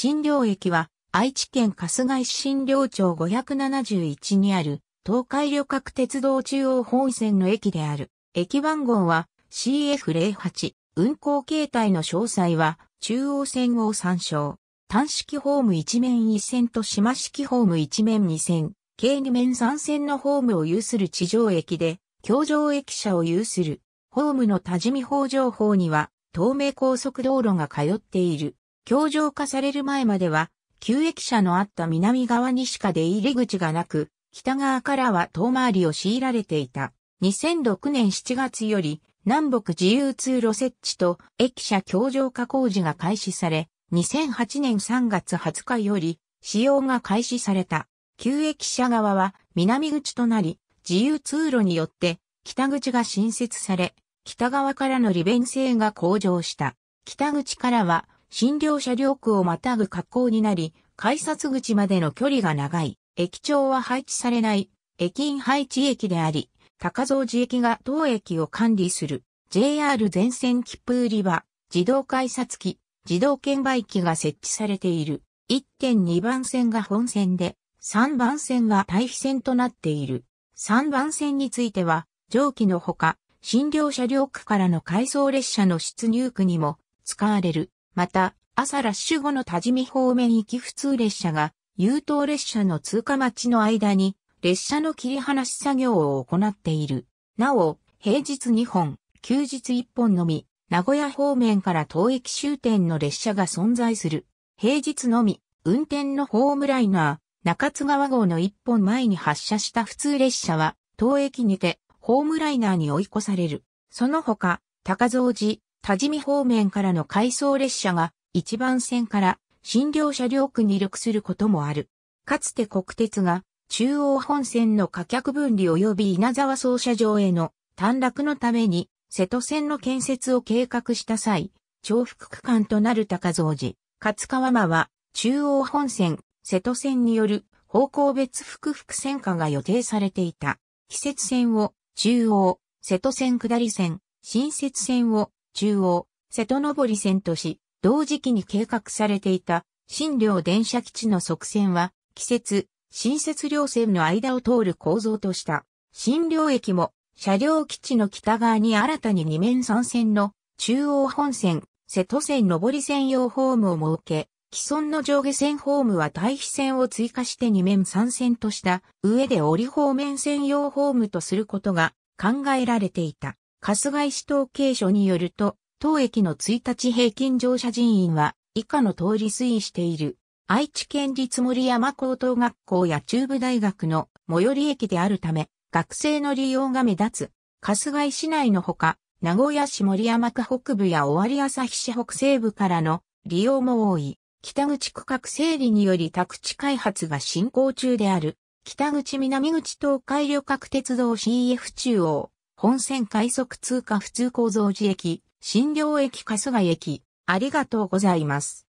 新療駅は愛知県春日井市新療町571にある東海旅客鉄道中央本線の駅である。駅番号は CF08。運行形態の詳細は中央線を参照。単式ホーム1面1線と島式ホーム1面2線、計2面3線のホームを有する地上駅で、橋上駅舎を有する。ホームの多治見北条報には、東名高速道路が通っている。強状化される前までは、旧駅舎のあった南側にしか出入り口がなく、北側からは遠回りを強いられていた。2006年7月より、南北自由通路設置と駅舎強状化工事が開始され、2008年3月20日より使用が開始された。旧駅舎側は南口となり、自由通路によって北口が新設され、北側からの利便性が向上した。北口からは診療車両区をまたぐ格好になり、改札口までの距離が長い。駅長は配置されない、駅員配置駅であり、高蔵寺駅が当駅を管理する JR 全線切符売り場、自動改札機、自動券売機が設置されている。1.2番線が本線で、3番線が対比線となっている。3番線については、上記のほか、診療車両区からの改装列車の出入区にも使われる。また、朝ラッシュ後の多治見方面行き普通列車が、優等列車の通過待ちの間に、列車の切り離し作業を行っている。なお、平日2本、休日1本のみ、名古屋方面から当駅終点の列車が存在する。平日のみ、運転のホームライナー、中津川号の1本前に発車した普通列車は、当駅にて、ホームライナーに追い越される。その他、高蔵寺、多治見方面からの回送列車が一番線から診療車両区に力することもある。かつて国鉄が中央本線の価客分離及び稲沢操車場への短絡のために瀬戸線の建設を計画した際、重複区間となる高蔵寺、勝川間は中央本線、瀬戸線による方向別複々線化が予定されていた。季節線を中央、瀬戸線下り線、新設線を中央、瀬戸上り線とし、同時期に計画されていた新領電車基地の側線は、季節、新設両線の間を通る構造とした。新領駅も、車両基地の北側に新たに2面3線の中央本線、瀬戸線上り専用ホームを設け、既存の上下線ホームは対比線を追加して2面3線とした上で折方面専用ホームとすることが考えられていた。春日井市統計所によると、当駅の1日平均乗車人員は以下の通り推移している。愛知県立森山高等学校や中部大学の最寄り駅であるため、学生の利用が目立つ。春日井市内のほか、名古屋市森山区北部や尾張旭市北西部からの利用も多い。北口区画整理により宅地開発が進行中である。北口南口東海旅客鉄道 CF 中央。本線快速通過普通構造寺駅、新寮駅春日駅、ありがとうございます。